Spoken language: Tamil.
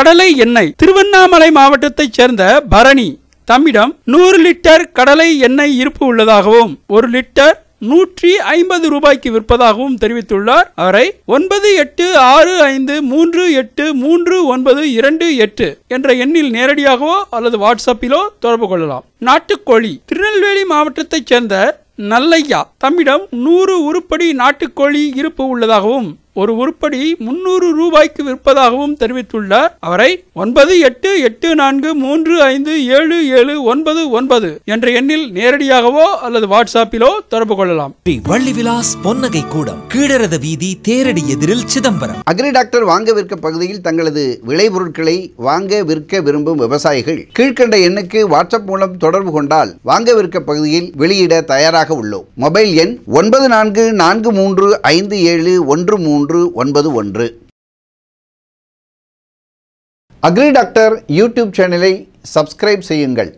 கடலை எண்ணெய் திருவண்ணாமலை மாவட்டத்தைச் சேர்ந்த பரணி தம்மிடம் நூறு லிட்டர் கடலை எண்ணெய் இருப்பு உள்ளதாகவும் ஒரு லிட்டர் நூற்றி ஐம்பது ரூபாய்க்கு விற்பதாகவும் தெரிவித்துள்ளார் அவரை ஒன்பது எட்டு ஆறு ஐந்து மூன்று எட்டு மூன்று ஒன்பது இரண்டு எட்டு என்ற எண்ணில் நேரடியாகவோ அல்லது வாட்ஸ்அப்பிலோ தொடர்பு கொள்ளலாம் நாட்டுக்கோழி திருநெல்வேலி மாவட்டத்தைச் சேர்ந்த நல்லையா தம்மிடம் நூறு உருப்படி நாட்டுக்கோழி இருப்பு உள்ளதாகவும் ஒரு உருப்படி முன்னூறு ரூபாய்க்கு விற்பதாகவும் தெரிவித்துள்ளார் அவரை ஒன்பது எட்டு எட்டு நான்கு மூன்று ஐந்து ஏழு ஏழு ஒன்பது ஒன்பது என்ற எண்ணில் நேரடியாகவோ அல்லது வாட்ஸ்அப்பிலோ தொடர்பு கொள்ளலாம் ஸ்ரீ வள்ளி விலாஸ் பொன்னகை கூடம் கீழரத வீதி தேரடி எதிரில் சிதம்பரம் அக்ரி டாக்டர் வாங்க விற்க பகுதியில் தங்களது விளைபொருட்களை வாங்க விற்க விரும்பும் விவசாயிகள் கீழ்கண்ட எண்ணுக்கு வாட்ஸ்அப் மூலம் தொடர்பு கொண்டால் வாங்க விற்க பகுதியில் வெளியிட தயாராக உள்ளோம் மொபைல் எண் ஒன்பது நான்கு நான்கு மூன்று ஐந்து ஏழு ஒன்று மூன்று மூன்று ஒன்பது ஒன்று அக்ரி டாக்டர் யூடியூப் சேனலை சப்ஸ்கிரைப் செய்யுங்கள்